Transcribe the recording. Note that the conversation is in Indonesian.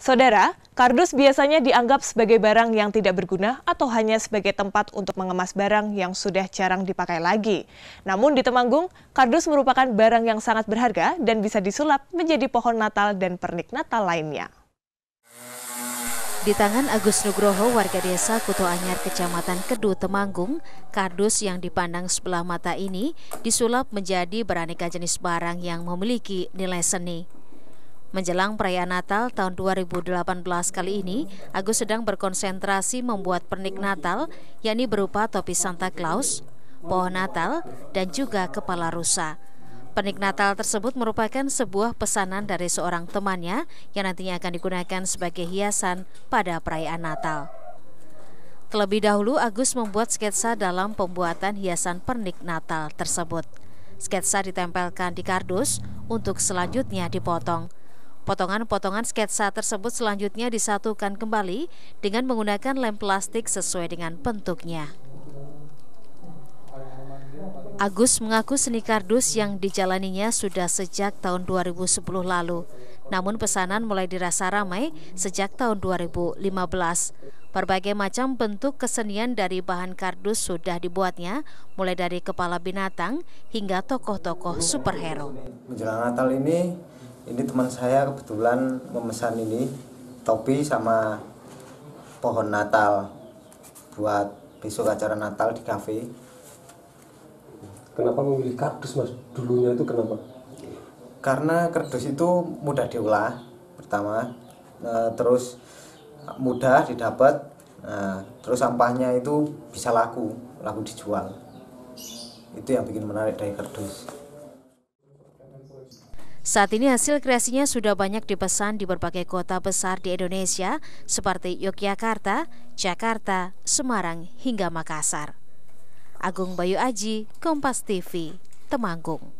Saudara, kardus biasanya dianggap sebagai barang yang tidak berguna atau hanya sebagai tempat untuk mengemas barang yang sudah jarang dipakai lagi. Namun di Temanggung, kardus merupakan barang yang sangat berharga dan bisa disulap menjadi pohon Natal dan pernik Natal lainnya. Di tangan Agus Nugroho, warga desa Kuto Anyar, Kecamatan Kedu, Temanggung, kardus yang dipandang sebelah mata ini disulap menjadi beraneka jenis barang yang memiliki nilai seni. Menjelang perayaan Natal tahun 2018 kali ini, Agus sedang berkonsentrasi membuat pernik Natal, yakni berupa topi Santa Claus, pohon Natal, dan juga kepala rusa. Pernik Natal tersebut merupakan sebuah pesanan dari seorang temannya yang nantinya akan digunakan sebagai hiasan pada perayaan Natal. Terlebih dahulu, Agus membuat sketsa dalam pembuatan hiasan pernik Natal tersebut. Sketsa ditempelkan di kardus untuk selanjutnya dipotong. Potongan-potongan sketsa tersebut selanjutnya disatukan kembali dengan menggunakan lem plastik sesuai dengan bentuknya. Agus mengaku seni kardus yang dijalaninya sudah sejak tahun 2010 lalu. Namun pesanan mulai dirasa ramai sejak tahun 2015. Berbagai macam bentuk kesenian dari bahan kardus sudah dibuatnya, mulai dari kepala binatang hingga tokoh-tokoh superhero. Menjelang Natal ini ini teman saya kebetulan memesan ini topi sama pohon Natal buat besok acara Natal di kafe. Kenapa memilih kardus mas? Dulunya itu kenapa? Karena kardus itu mudah diolah pertama, e, terus mudah didapat, e, terus sampahnya itu bisa laku, laku dijual. Itu yang bikin menarik dari kardus. Saat ini hasil kreasinya sudah banyak dipesan di berbagai kota besar di Indonesia seperti Yogyakarta, Jakarta, Semarang, hingga Makassar. Agung Bayu Aji, Kompas TV, Temanggung.